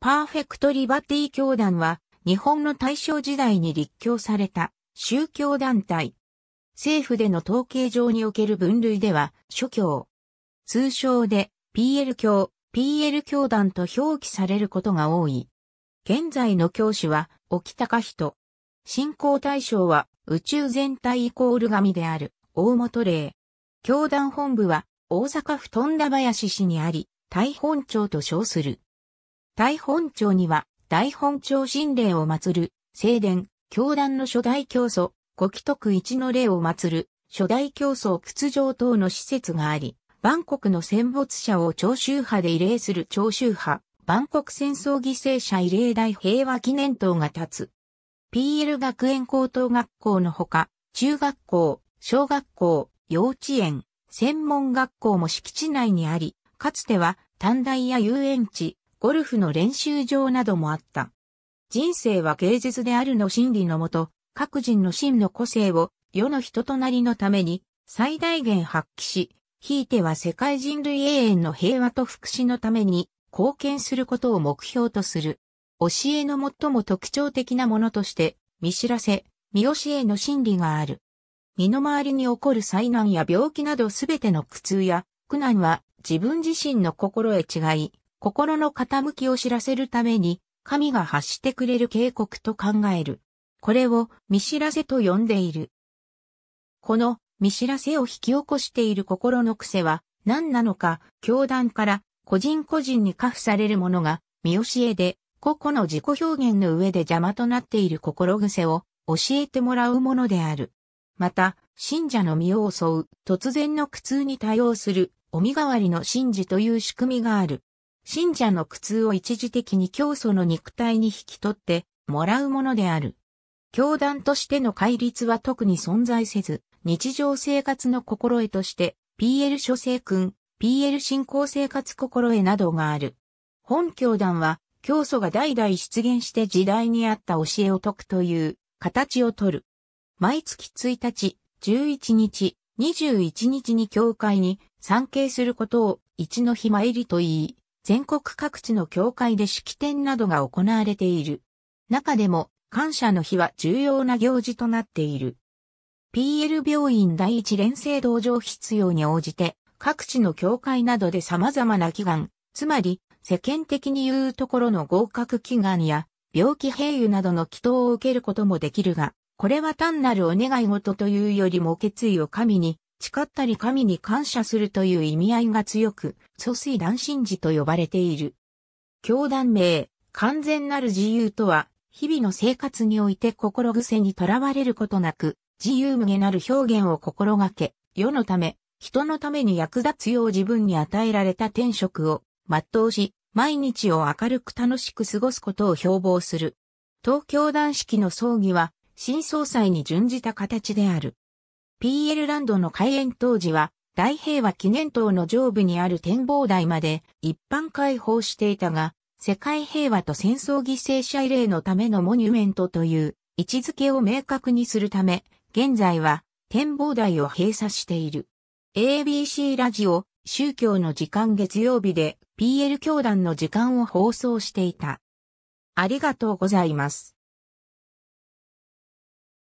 パーフェクトリバティ教団は日本の大正時代に立教された宗教団体。政府での統計上における分類では諸教。通称で PL 教、PL 教団と表記されることが多い。現在の教師は沖高人。信仰対象は宇宙全体イコール神である大本霊。教団本部は大阪府富田林市にあり、大本町と称する。大本町には、大本町神霊を祀る、聖殿、教団の初代教祖、ご既徳一の霊を祀る、初代教祖屈上等の施設があり、万国の戦没者を長州派で慰霊する長州派、万国戦争犠牲者慰霊大平和記念塔が立つ。PL 学園高等学校のほか、中学校、小学校、幼稚園、専門学校も敷地内にあり、かつては短大や遊園地、ゴルフの練習場などもあった。人生は芸術であるの真理のもと、各人の真の個性を世の人となりのために最大限発揮し、ひいては世界人類永遠の平和と福祉のために貢献することを目標とする。教えの最も特徴的なものとして、見知らせ、見教えの真理がある。身の回りに起こる災難や病気などすべての苦痛や苦難は自分自身の心へ違い、心の傾きを知らせるために、神が発してくれる警告と考える。これを見知らせと呼んでいる。この見知らせを引き起こしている心の癖は何なのか、教団から個人個人に下付されるものが、見教えで、個々の自己表現の上で邪魔となっている心癖を教えてもらうものである。また、信者の身を襲う突然の苦痛に対応するお身代わりの神事という仕組みがある。信者の苦痛を一時的に教祖の肉体に引き取ってもらうものである。教団としての戒律は特に存在せず、日常生活の心得として、PL 諸生君、PL 信仰生活心得などがある。本教団は、教祖が代々出現して時代に合った教えを説くという形をとる。毎月1日、11日、21日に教会に参詣することを一の日参りと言い、全国各地の教会で式典などが行われている。中でも、感謝の日は重要な行事となっている。PL 病院第一連生道場必要に応じて、各地の教会などで様々な祈願、つまり世間的に言うところの合格祈願や病気併誘などの祈祷を受けることもできるが、これは単なるお願い事というよりも決意を神に誓ったり神に感謝するという意味合いが強く、祖水断信寺と呼ばれている。教団名、完全なる自由とは、日々の生活において心癖にとらわれることなく、自由無下なる表現を心がけ、世のため、人のために役立つよう自分に与えられた天職を、全うし、毎日を明るく楽しく過ごすことを標榜する。東京男式の葬儀は、新総裁に準じた形である。PL ランドの開園当時は、大平和記念塔の上部にある展望台まで一般開放していたが、世界平和と戦争犠牲者慰霊のためのモニュメントという位置づけを明確にするため、現在は展望台を閉鎖している。ABC ラジオ、宗教の時間月曜日で PL 教団の時間を放送していた。ありがとうございます。